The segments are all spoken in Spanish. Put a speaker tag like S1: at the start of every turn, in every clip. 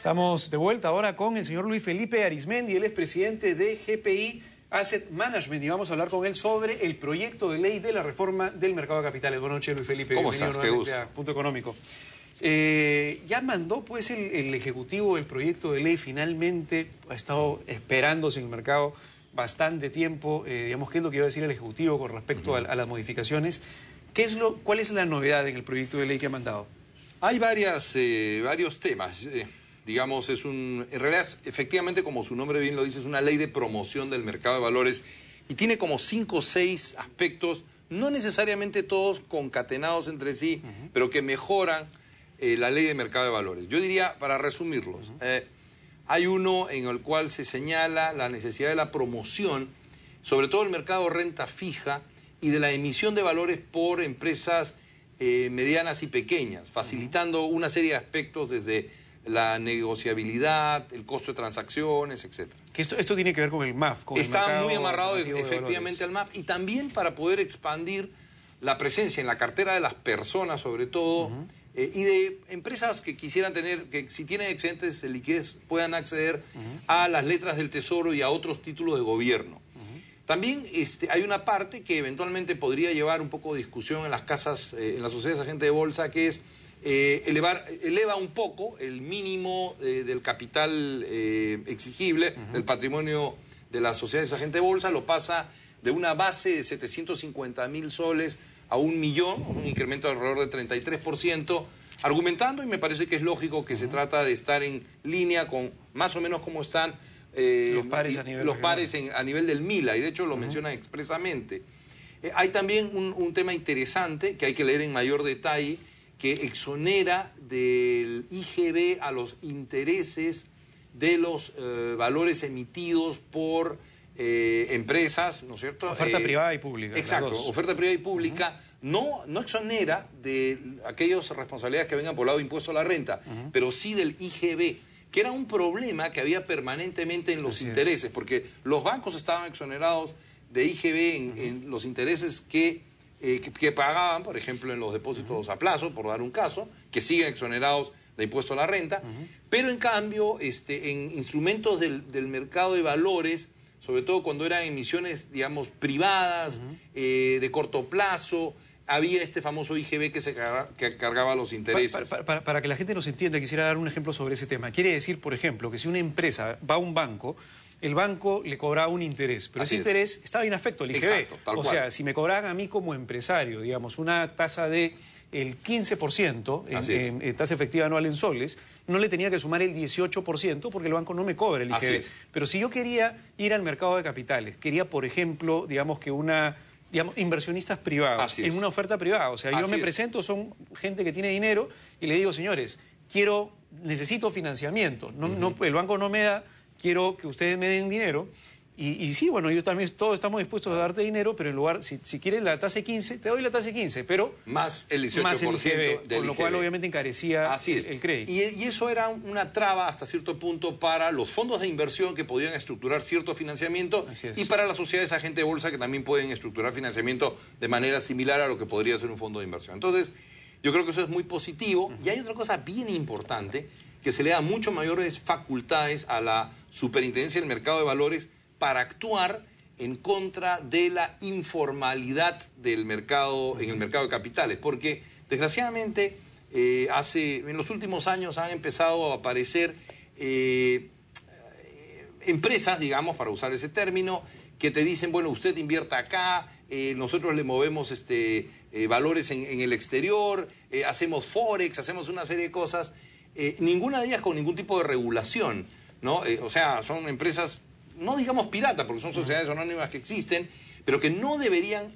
S1: Estamos de vuelta ahora con el señor Luis Felipe Arismendi, él es presidente de GPI Asset Management y vamos a hablar con él sobre el proyecto de ley de la reforma del mercado de capitales. Buenas noches, Luis Felipe. Bienvenido estás? Punto Económico. Eh, ya mandó pues el, Ejecutivo el proyecto de ley finalmente, ha estado esperándose en el mercado bastante tiempo, eh, digamos, qué es lo que iba a decir el Ejecutivo con respecto a, las modificaciones.
S2: ¿Qué es ¿Cuál es la novedad en el proyecto de ley que ha mandado? Hay eh, varios temas digamos, es un, en realidad, efectivamente, como su nombre bien lo dice, es una ley de promoción del mercado de valores y tiene como cinco o seis aspectos, no necesariamente todos concatenados entre sí, pero que mejoran eh, la ley de mercado de valores. Yo diría, para resumirlos, eh, hay uno en el cual se señala la necesidad de la promoción, sobre todo el mercado de renta fija y de la emisión de valores por empresas eh, medianas y pequeñas, facilitando una serie de aspectos desde la negociabilidad, el costo de transacciones, etc. Que
S1: esto, esto tiene que ver con el MAF. Está muy amarrado efectivamente
S2: al MAF y también para poder expandir la presencia en la cartera de las personas, sobre todo, eh, y de empresas que quisieran tener, que si tienen excedentes de liquidez puedan acceder a las letras del Tesoro y a otros títulos de gobierno. También este, hay una parte que eventualmente podría llevar un poco de discusión en las casas, eh, en las sociedades de agentes de bolsa, que es eh, eleva un poco el mínimo eh, del capital eh, exigible del patrimonio de las sociedades de agente de bolsa, lo pasa de una base de 750 mil soles a un millón, un incremento alrededor del 33%, argumentando, y me parece que es lógico que se trata de estar en línea con más o menos cómo están los pares, a nivel, del MILA, y de hecho lo mencionan expresamente. hay también un tema interesante que hay que leer en mayor detalle, que exonera del IGB a los intereses de los eh, valores emitidos por eh, empresas, ¿no es cierto? Oferta eh, privada y pública. Exacto, oferta privada y pública no, no exonera de aquellas responsabilidades que vengan por lado de impuesto a la renta, pero sí del IGB, que era un problema que había permanentemente en los intereses, porque los bancos estaban exonerados de IGB en los intereses que eh, que, pagaban, por ejemplo, en los depósitos a plazo, por dar un caso, que siguen exonerados de impuesto a la renta, pero en cambio, este, en instrumentos del, mercado de valores, sobre todo cuando eran emisiones, digamos, privadas, eh, de corto plazo, había este famoso IGB que se que cargaba los intereses. Para,
S1: para, que la gente nos entienda, quisiera dar un ejemplo sobre ese tema. Quiere decir, por ejemplo, que si una empresa va a un banco, el banco le cobraba un interés, pero ese interés estaba inafecto al IGB. o sea, si me cobraban a mí como empresario, digamos, una tasa de el 15% en, eh, tasa efectiva anual en soles, no le tenía que sumar el 18% porque el banco no me cobra el IGB. Pero si yo quería ir al mercado de capitales, quería, por ejemplo, digamos que una digamos, inversionistas privados, en una oferta privada. O sea, yo me presento, son gente que tiene dinero y le digo, señores, quiero, necesito financiamiento. no, el banco no me da quiero que ustedes me den dinero. Y, sí, bueno, yo también, todos estamos dispuestos a darte dinero, pero en lugar, si, quieres la tasa de 15, te doy
S2: la tasa de 15, pero... Más el 18% más Con lo cual
S1: obviamente encarecía el, crédito.
S2: Y, eso era una traba hasta cierto punto para los fondos de inversión que podían estructurar cierto financiamiento y para las sociedades agentes de bolsa que también pueden estructurar financiamiento de manera similar a lo que podría ser un fondo de inversión. Entonces... Yo creo que eso es muy positivo. Y hay otra cosa bien importante, que se le da mucho mayores facultades a la superintendencia del mercado de valores para actuar en contra de la informalidad del mercado, en el mercado de capitales. Porque, desgraciadamente, eh, hace, en los últimos años han empezado a aparecer eh, eh, empresas, digamos, para usar ese término, que te dicen, bueno, usted invierta acá, eh, nosotros le movemos este, eh, valores en, el exterior, eh, hacemos forex, hacemos una serie de cosas, ninguna de ellas con ningún tipo de regulación, o sea, son empresas, no digamos piratas, porque son sociedades anónimas que existen, pero que no deberían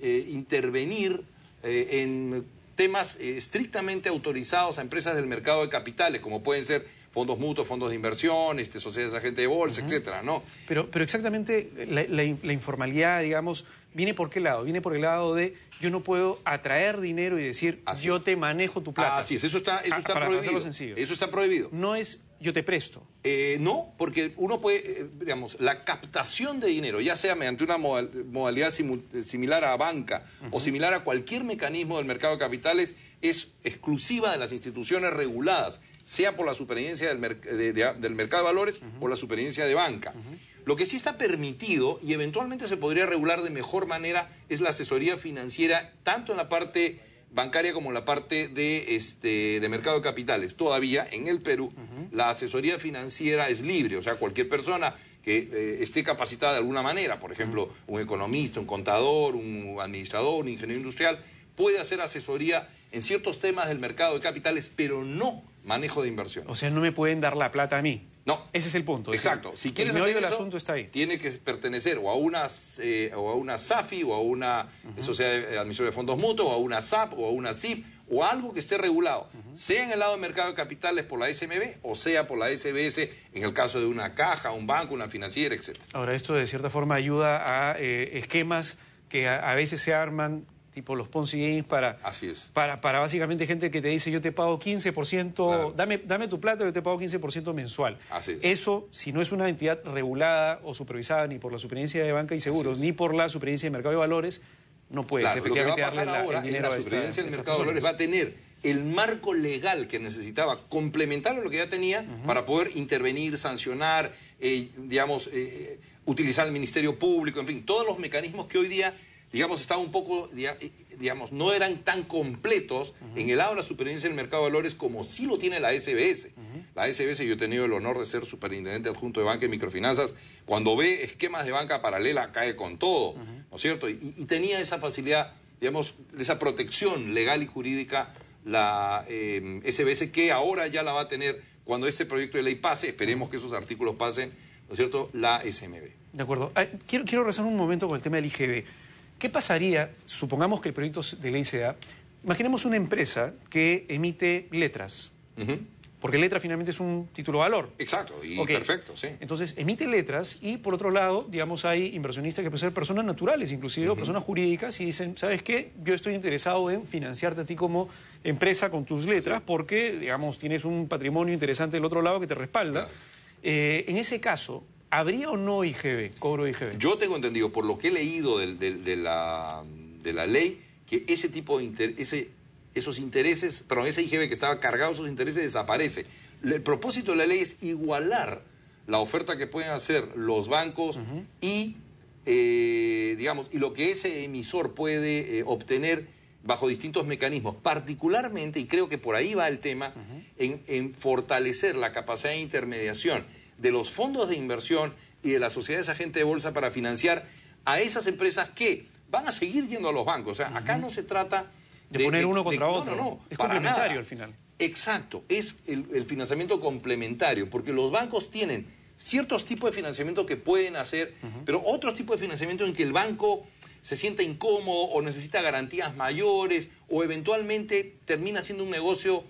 S2: intervenir en temas estrictamente autorizados a empresas del mercado de capitales, como pueden ser fondos mutuos, fondos de inversión, este, sociedades de agente de bolsa, etcétera, ¿no?
S1: Pero, pero exactamente la, informalidad, digamos, viene por qué lado? Viene por el lado de yo no puedo atraer dinero y decir yo te manejo tu plata. Así es, eso está, eso ah, está prohibido. Eso
S2: está prohibido. No es yo te presto. Eh, no, porque uno puede, eh, digamos, la captación de dinero, ya sea mediante una modalidad similar a banca o similar a cualquier mecanismo del mercado de capitales, es exclusiva de las instituciones reguladas, sea por la supervivencia del, mercado de valores o la supervivencia de banca. Lo que sí está permitido y eventualmente se podría regular de mejor manera es la asesoría financiera, tanto en la parte bancaria como la parte este, de, mercado de capitales. Todavía en el Perú la asesoría financiera es libre, o sea, cualquier persona que eh, esté capacitada de alguna manera, por ejemplo, un economista, un contador, un administrador, un ingeniero industrial, puede hacer asesoría en ciertos temas del mercado de capitales, pero no manejo de inversión.
S1: O sea, no me pueden dar la plata a mí.
S2: No. Ese es el punto. Exacto. si quieres el hacer asunto está ahí. Tiene que pertenecer o a una, eh, o a una SAFI, o a una Sociedad de eh, Administración de Fondos Mutuos, o a una SAP, o a una SIP, o algo que esté regulado, sea en el lado de mercado de capitales por la SMB o sea por la SBS en el caso de una caja, un banco, una financiera, etc.
S1: Ahora, esto de cierta forma ayuda a eh, esquemas que a, veces se arman tipo los Ponzi Games, para, para, básicamente gente que te dice yo te pago 15%, dame, dame tu plata, yo te pago 15% mensual. Eso, si no es una entidad regulada o supervisada ni por la Superintendencia de Banca y Seguros, ni por la Superintendencia de Mercado de Valores, no puede efectivamente que va a la Superintendencia del Mercado de Valores va a tener
S2: el marco legal que necesitaba, complementar lo que ya tenía para poder intervenir, sancionar, eh, digamos, eh, utilizar el Ministerio Público, en fin, todos los mecanismos que hoy día digamos, estaba un poco, eh, digamos, no eran tan completos en el lado de la supervivencia del mercado de valores como sí lo tiene la SBS. La SBS, yo he tenido el honor de ser superintendente adjunto de banca y microfinanzas, cuando ve esquemas de banca paralela cae con todo, ¿no es cierto? Y, tenía esa facilidad, digamos, esa protección legal y jurídica la SBS eh, que ahora ya la va a tener cuando este proyecto de ley pase, esperemos que esos artículos pasen, ¿no es cierto?, la SMB.
S1: De acuerdo. Quiero, quiero rezar un momento con el tema del IGB. ¿Qué pasaría, supongamos que el proyecto de ley se da, imaginemos una empresa que emite letras, porque letra finalmente es un título valor. Exacto, y perfecto, sí. Entonces, emite letras y por otro lado, digamos, hay inversionistas que pueden ser personas naturales, inclusive, personas jurídicas, y dicen, ¿sabes qué? Yo estoy interesado en financiarte a ti como empresa con tus letras, porque, digamos, tienes un patrimonio interesante del otro lado que te respalda. Eh, en ese caso, ¿Habría o no IGB, cobro IGB?
S2: Yo tengo entendido, por lo que he leído de, la, ley, que ese tipo de ese, esos intereses, perdón, ese IGB que estaba cargado de esos intereses desaparece. El propósito de la ley es igualar la oferta que pueden hacer los bancos y, eh, y lo que ese emisor puede eh, obtener bajo distintos mecanismos, particularmente, y creo que por ahí va el tema, en, fortalecer la capacidad de intermediación de los fondos de inversión y de las sociedades gente de bolsa para financiar a esas empresas que van a seguir yendo a los bancos. O sea, acá no se trata de, poner uno contra otro. No, es complementario al final. Exacto, es el, financiamiento complementario, porque los bancos tienen ciertos tipos de financiamiento que pueden hacer, pero otros tipos de financiamiento en que el banco se sienta incómodo o necesita garantías mayores o eventualmente termina siendo un negocio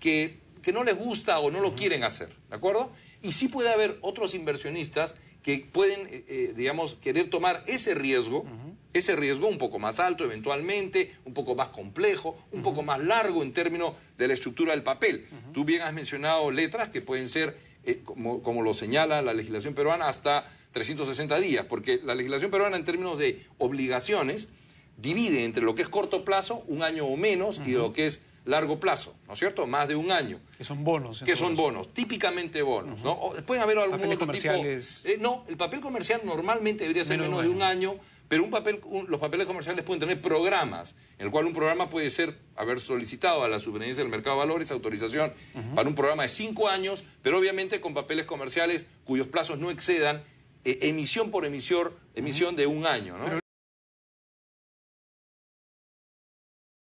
S2: que, no les gusta o no lo quieren hacer, ¿de acuerdo? Y sí puede haber otros inversionistas que pueden, eh, eh, digamos, querer tomar ese riesgo, ese riesgo un poco más alto eventualmente, un poco más complejo, un poco más largo en términos de la estructura del papel. Tú bien has mencionado letras que pueden ser, eh, como, como lo señala la legislación peruana, hasta 360 días, porque la legislación peruana en términos de obligaciones divide entre lo que es corto plazo, un año o menos, y lo que es largo plazo, ¿no es cierto? Más de un año. Que son bonos. Que son bonos, típicamente bonos, ¿no? Pueden haber algún Papeles comerciales... eh, no, el papel comercial normalmente debería ser menos, de un año, pero un papel, los papeles comerciales pueden tener programas, en el cual un programa puede ser haber solicitado a la Superintendencia del Mercado de Valores autorización para un programa de cinco años, pero obviamente con papeles comerciales cuyos plazos no excedan eh, emisión por emisión, emisión de un año, ¿no?